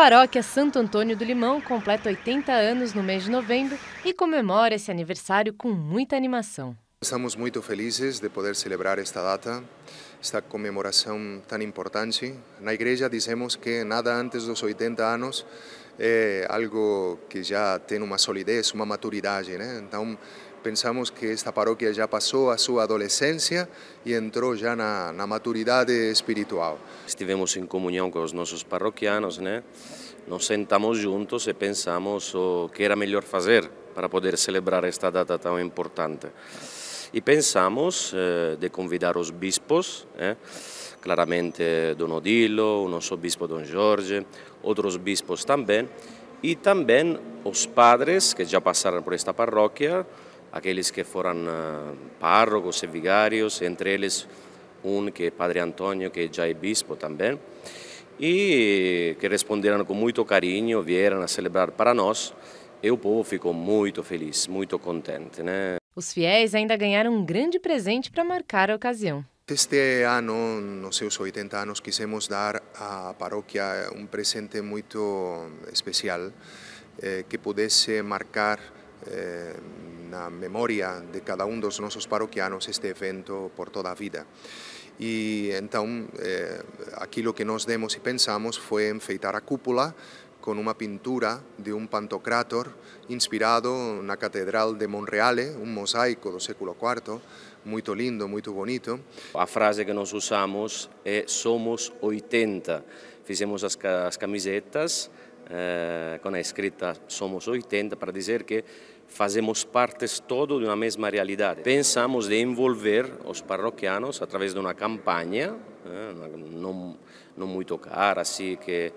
paróquia Santo Antônio do Limão completa 80 anos no mês de novembro e comemora esse aniversário com muita animação. Estamos muito felizes de poder celebrar esta data, esta comemoração tão importante. Na igreja dizemos que nada antes dos 80 anos é algo que já tem uma solidez, uma maturidade, né? Então, Pensamos que esta paróquia já passou a sua adolescência e entrou já na, na maturidade espiritual. Estivemos em comunhão com os nossos parroquianos, né? Nos sentamos juntos e pensamos o oh, que era melhor fazer para poder celebrar esta data tão importante. E pensamos eh, de convidar os bispos, eh, claramente Don Odilo, o nosso bispo Don Jorge, outros bispos também, e também os padres que já passaram por esta paróquia, aqueles que foram eh, párrocos e vigários, entre eles um que é Padre Antônio, que já é bispo também, e que responderam com muito carinho, vieram a celebrar para nós, e o povo ficou muito feliz, muito contente. Né? Os fiéis ainda ganharam um grande presente para marcar a ocasião. Este ano, nos seus 80 anos, quisemos dar à paróquia um presente muito especial eh, que pudesse marcar eh, la memoria de cada uno de nuestros parroquianos este evento por toda la vida. y entonces eh, que nos demos y pensamos fue enfeitar la cúpula con una pintura de un pantocrátor inspirado en la catedral de Monreale, un mosaico del século IV, muy lindo, muy bonito. La frase que nos usamos es somos 80. Fizemos las camisetas com eh, a escrita somos 80, para dizer que fazemos parte todo de uma mesma realidade. Pensamos de envolver os parroquianos através de uma campanha, eh, não, não muito cara, assim que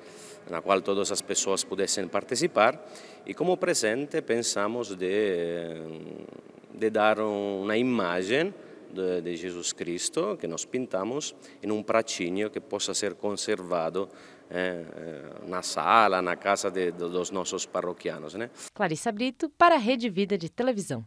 na qual todas as pessoas pudessem participar, e como presente pensamos de, de dar uma imagem de, de Jesus Cristo que nós pintamos em um pratinho que possa ser conservado é, na sala, na casa de, dos nossos parroquianos. Né? Clarissa Brito, para a Rede Vida de Televisão.